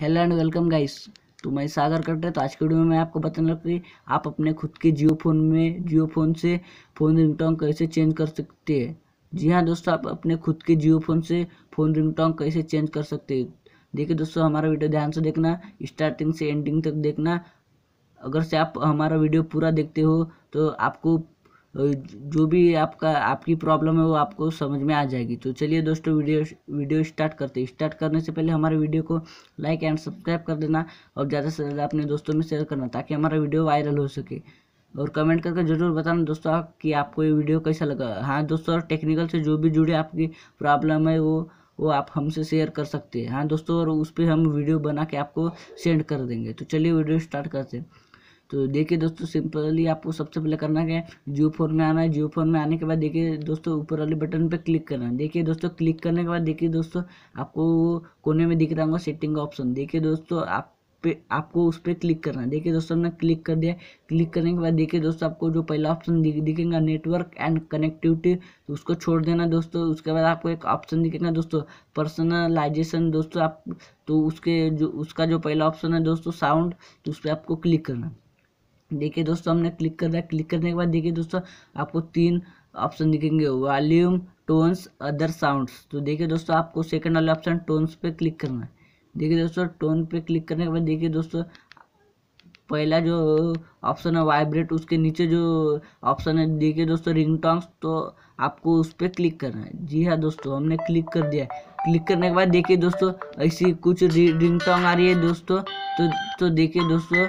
hello and welcome guys तो मैं सागर cut रहा तो आज के वीडियो में मैं आपको बताने लगा कि आप अपने खुद के जियो फ़ोन में जियो फ़ोन से फ़ोन रिंगटोन कैसे चेंज कर सकते हैं जी हाँ दोस्तों आप अपने खुद के जियो फ़ोन से फ़ोन रिंगटोन कैसे चेंज कर सकते हैं देखिए दोस्तों हमारा वीडियो ध्यान से देखना स्टार्टिंग से एंडिंग तक देखना अगर से आप हमारा वीडियो पूरा देखते हो तो आपको तो जो भी आपका आपकी प्रॉब्लम है वो आपको समझ में आ जाएगी तो चलिए दोस्तों वीडियो वीडियो स्टार्ट करते हैं स्टार्ट करने से पहले हमारे वीडियो को लाइक एंड सब्सक्राइब कर देना और ज़्यादा से ज़्यादा अपने दोस्तों में शेयर करना ताकि हमारा वीडियो वायरल हो सके और कमेंट करके जरूर बताना दोस्तों कि आपको ये वीडियो कैसा लगा हाँ दोस्तों और टेक्निकल से जो भी जुड़े आपकी प्रॉब्लम है वो वो आप हमसे शेयर कर सकते हैं हाँ दोस्तों और उस पर हम वीडियो बना के आपको सेंड कर देंगे तो चलिए वीडियो स्टार्ट करते हैं तो देखिए दोस्तों सिंपली आपको सबसे पहले करना क्या है जियो फोन में आना है जियो फोन में आने के बाद देखिए दोस्तों ऊपर वाले बटन पर क्लिक करना है देखिए दोस्तों क्लिक करने के बाद देखिए दोस्तों आपको कोने में दिख रहा होगा सेटिंग का ऑप्शन देखिए दोस्तों आप पे आपको उस पर क्लिक करना है देखिए दोस्तों हमने क्लिक कर दिया क्लिक करने के बाद देखिए दोस्तों आपको जो पहला ऑप्शन दिखेगा नेटवर्क एंड कनेक्टिविटी तो उसको छोड़ देना दोस्तों उसके बाद आपको एक ऑप्शन दिखेगा दोस्तों पर्सनलाइजेशन दोस्तों आप तो उसके जो उसका जो पहला ऑप्शन है दोस्तों साउंड तो उस पर आपको क्लिक करना है देखिए दोस्तों हमने क्लिक कर दिया क्लिक करने के बाद देखिए दोस्तों आपको तीन ऑप्शन दिखेंगे वॉल्यूम टोन्स अदर साउंड्स तो देखिए दोस्तों आपको सेकंड वाला ऑप्शन टोन्स पे क्लिक करना है देखिए दोस्तों टोन पे क्लिक करने के बाद देखिए दोस्तों पहला जो ऑप्शन है वाइब्रेट उसके नीचे जो ऑप्शन है देखिए दोस्तों रिंग टॉन्ग्स तो आपको उस पर क्लिक करना है जी हाँ दोस्तों हमने क्लिक कर दिया है क्लिक करने के बाद देखिए दोस्तों ऐसी कुछ रिंग टॉन्ग आ रही है दोस्तों तो तो देखिए दोस्तों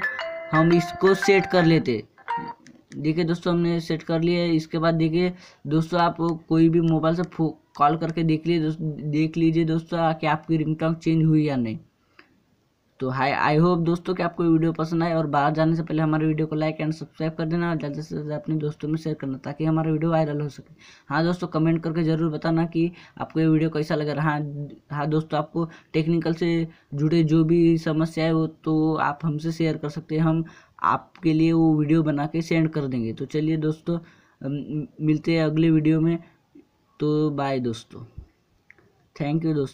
हम इसको सेट कर लेते देखिए दोस्तों हमने सेट कर लिया है इसके बाद देखिए दोस्तों आप कोई भी मोबाइल से कॉल करके देख लीजिए देख लीजिए दोस्तों कि आपकी रिंगटोन चेंज हुई या नहीं तो हाई आई होप दोस्तों कि आपको वीडियो पसंद आए और बाहर जाने से पहले हमारे वीडियो को लाइक एंड सब्सक्राइब कर देना और ज़्यादा से ज़्यादा अपने दोस्तों में शेयर करना ताकि हमारा वीडियो वायरल हो सके हाँ दोस्तों कमेंट करके ज़रूर बताना कि आपको ये वीडियो कैसा लगा रहा हाँ हाँ दोस्तों आपको टेक्निकल से जुड़े जो भी समस्या है वो तो आप हमसे शेयर कर सकते हैं हम आपके लिए वो वीडियो बना के सेंड कर देंगे तो चलिए दोस्तों मिलते हैं अगले वीडियो में तो बाय दोस्तों थैंक यू दोस्तों